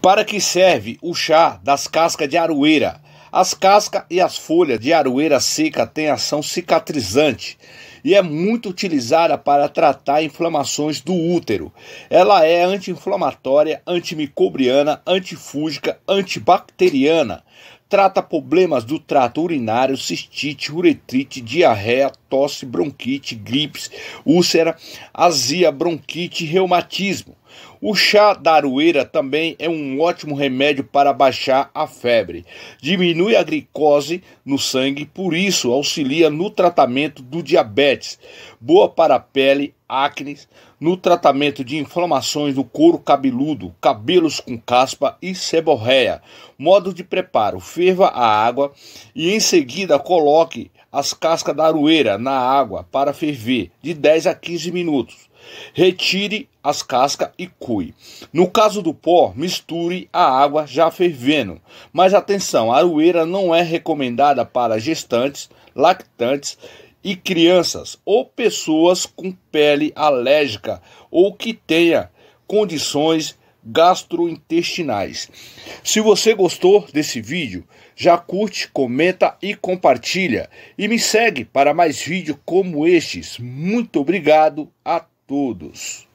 Para que serve o chá das cascas de aroeira? As cascas e as folhas de aroeira seca têm ação cicatrizante e é muito utilizada para tratar inflamações do útero. Ela é anti-inflamatória, antimicrobiana, antifúngica, antibacteriana. Trata problemas do trato urinário, cistite, uretrite, diarreia, tosse, bronquite, gripes, úlcera, azia, bronquite, reumatismo. O chá da aroeira também é um ótimo remédio para baixar a febre. Diminui a glicose no sangue, por isso auxilia no tratamento do diabetes. Boa para a pele, acne, no tratamento de inflamações do couro cabeludo, cabelos com caspa e seborreia. Modo de preparo: ferva a água e em seguida coloque as cascas da aroeira na água para ferver de 10 a 15 minutos. Retire as cascas e cue. No caso do pó, misture a água já fervendo. Mas atenção, a arueira não é recomendada para gestantes, lactantes e crianças ou pessoas com pele alérgica ou que tenha condições gastrointestinais. Se você gostou desse vídeo, já curte, comenta e compartilha e me segue para mais vídeos como estes. Muito obrigado Até todos.